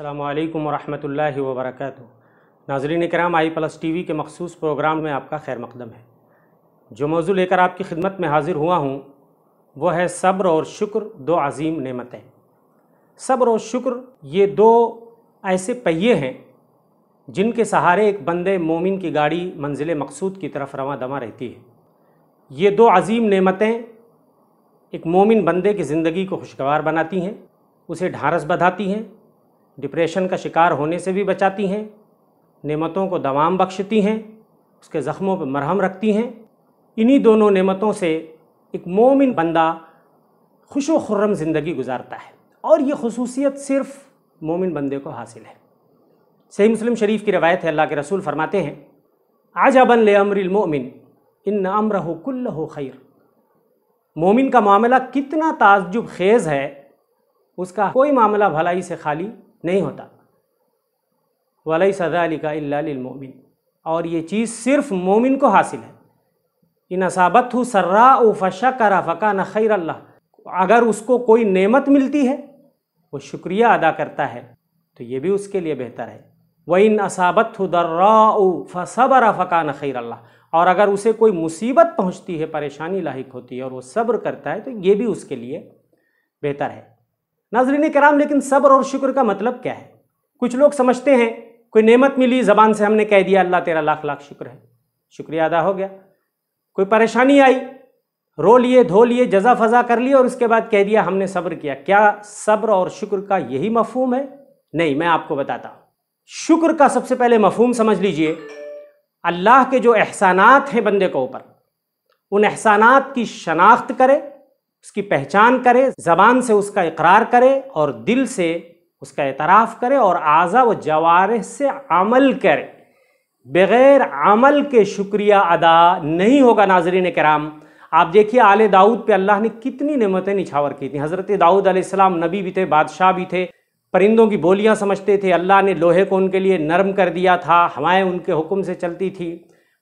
अल्लाम वरहमल वबरक नाजरीन कराम आई प्लस टी वी के मखसूस प्रोग्राम में आपका खैर मकदम है जो मौजू लेकर आपकी खिदमत में हाजिर हुआ हूँ वह है सब्र और शुक्र दो अजीम नेमतें सब्र और शुक्र ये दो ऐसे पहिए हैं जिनके सहारे एक बंदे मोमिन की गाड़ी मंजिल मकसूद की तरफ रवा दमा रहती है ये दो अजीम नेमतें एक मोमिन बंदे की ज़िंदगी को खुशगवार बनाती हैं उसे ढारस बधाती हैं डिप्रेशन का शिकार होने से भी बचाती हैं नेमतों को दवाम बख्शती हैं उसके ज़ख्मों पर मरहम रखती हैं इन्हीं दोनों नेमतों से एक मोमिन बंदा खुश व खुर्रम ज़िंदगी गुजारता है और ये खसूसियत सिर्फ़ मोमिन बंदे को हासिल है सही मुस्लिम शरीफ की रवायत है अल्लाह के रसूल फरमाते हैं आजाबन ले अमरमिन इन अमर हो कुल्ल हो खैर मोमिन का मामला कितना ताजुब खेज़ है उसका कोई मामला भलाई से खाली नहीं होता वलई सदाली का और ये चीज़ सिर्फ मोमिन को हासिल है इन असाबत हु सर्रा उ फशा करा फ़का खैर अल्लाह अगर उसको कोई नेमत मिलती है वो शुक्रिया अदा करता है तो ये भी उसके लिए बेहतर है व इन असाबत हु दर्रा उ फसबर फ़का खैर अल्लाह और अगर उसे कोई मुसीबत पहुँचती है परेशानी लाक होती है और वो सब्र करता है तो ये भी उसके लिए बेहतर है नाजरीन कराम लेकिन सब्र और शुक्र का मतलब क्या है कुछ लोग समझते हैं कोई नेमत मिली ज़बान से हमने कह दिया अल्लाह तेरा लाख लाख शुक्र है शुक्रिया अदा हो गया कोई परेशानी आई रो लिए धो लिए जजा फजा कर लिए और उसके बाद कह दिया हमने सब्र किया क्या सब्र और शुक्र का यही मफहूम है नहीं मैं आपको बताता हूँ शुक्र का सबसे पहले मफहूम समझ लीजिए अल्लाह के जो एहसानात हैं बंदे को ऊपर उन एहसानात की शनाख्त करे उसकी पहचान करे ज़बान से उसका इकरार करे और दिल से उसका एतराफ़ करे और आज़ा व जवार से अमल करे बग़ैर अमल के शुक्रिया अदा नहीं होगा नाजरीन कराम आप देखिए आल दाऊद पे अल्लाह ने कितनी नमतें निछावर की थी हज़रत दाऊद आसमाम नबी भी थे बादशाह भी थे परिंदों की बोलियाँ समझते थे अल्लाह ने लोहे को उनके लिए नरम कर दिया था हवाएं उनके हुक्म से चलती थी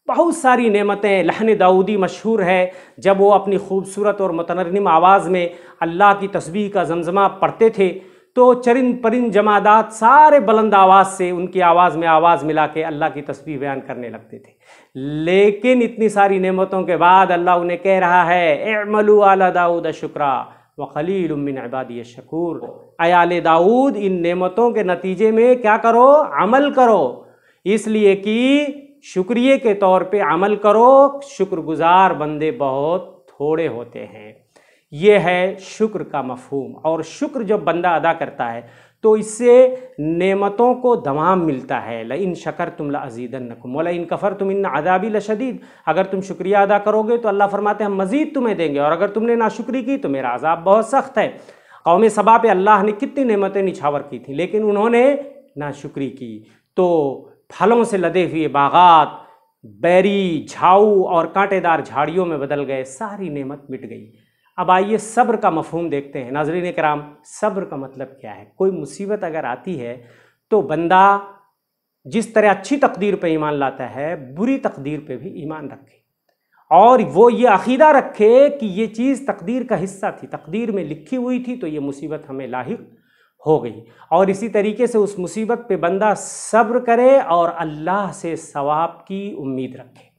बहुत सारी नेमतें लहन दाऊदी मशहूर है जब वो अपनी खूबसूरत और मतनरम आवाज़ में अल्लाह की तस्वीर का जमजमा पढ़ते थे तो चरिन परिंद जमादात सारे बुलंद आवाज़ से उनकी आवाज़ में आवाज़ मिला के अल्लाह की तस्वीर बयान करने लगते थे लेकिन इतनी सारी नेमतों के बाद अल्लाह उन्हें कह रहा है एमलू आला दाऊद शुक्रा व खलील उमिन अबादी शकूर अयाल दाऊद इन नेमतों के नतीजे में क्या करो अमल करो इसलिए कि शुक्रिय के तौर पे अमल करो शुक्रगुजार बंदे बहुत थोड़े होते हैं ये है शुक्र का मफहूम और शुक्र जब बंदा अदा करता है तो इससे नेमतों को दमाम मिलता है ल इन शकर तुम लजीदन नकुम वाला इन कफ़र तुम इन अदाबी लशदीद अगर तुम शुक्रिया अदा करोगे तो अल्लाह फरमाते हम मज़ीद तुम्हें देंगे और अगर तुमने नाशुक्री की तो मेरा अजाब बहुत सख्त है कौम सबा पे अल्लाह ने कितनी नेमतें निछावर की थी लेकिन उन्होंने नाशुक्री की तो फलों से लदे हुए बागात बैरी झाऊ और कांटेदार झाड़ियों में बदल गए सारी नेमत मिट गई अब आइए सब्र का मफहूम देखते हैं नाजरीन कराम सब्र का मतलब क्या है कोई मुसीबत अगर आती है तो बंदा जिस तरह अच्छी तकदीर पर ईमान लाता है बुरी तकदीर पर भी ईमान रखे और वो ये अकीदा रखे कि ये चीज़ तकदीर का हिस्सा थी तकदीर में लिखी हुई थी तो ये मुसीबत हमें लाक हो गई और इसी तरीके से उस मुसीबत पे बंदा सब्र करे और अल्लाह से सवाब की उम्मीद रखे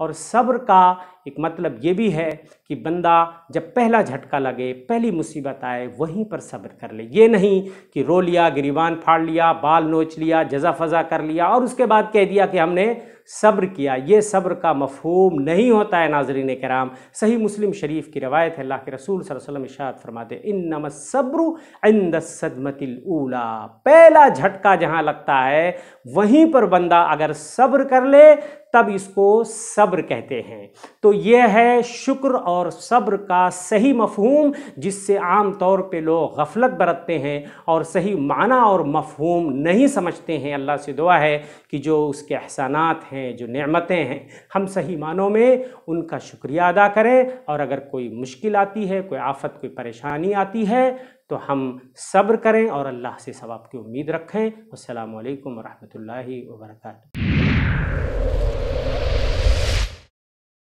और सब्र का एक मतलब ये भी है कि बंदा जब पहला झटका लगे पहली मुसीबत आए वहीं पर सब्र कर ले ये नहीं कि रो लिया गिरीबान फाड़ लिया बाल नोच लिया जजा फजा कर लिया और उसके बाद कह दिया कि हमने सब्र किया ये सब्र का मफहूम नहीं होता है नाजरीन कराम सही मुस्लिम शरीफ की रवायत है अल्लाह के रसूल वसल्लम इशात फरमाते इन नमसब्रु इंदमतिलूला पहला झटका जहाँ लगता है वहीं पर बंदा अगर सब्र कर ले तब इसको सब्र कहते हैं तो यह है शुक्र और सब्र का सही मफहूम जिससे आम तौर पे लोग गफलत बरतते हैं और सही माना और मफहूम नहीं समझते हैं अल्लाह से दुआ है कि जो उसके एहसानात हैं जो नेमतें हैं हम सही मानों में उनका शुक्रिया अदा करें और अगर कोई मुश्किल आती है कोई आफत कोई परेशानी आती है तो हम सब्र करें और अल्लाह से सवाब की उम्मीद रखें अल्लाम वरहमल वर्का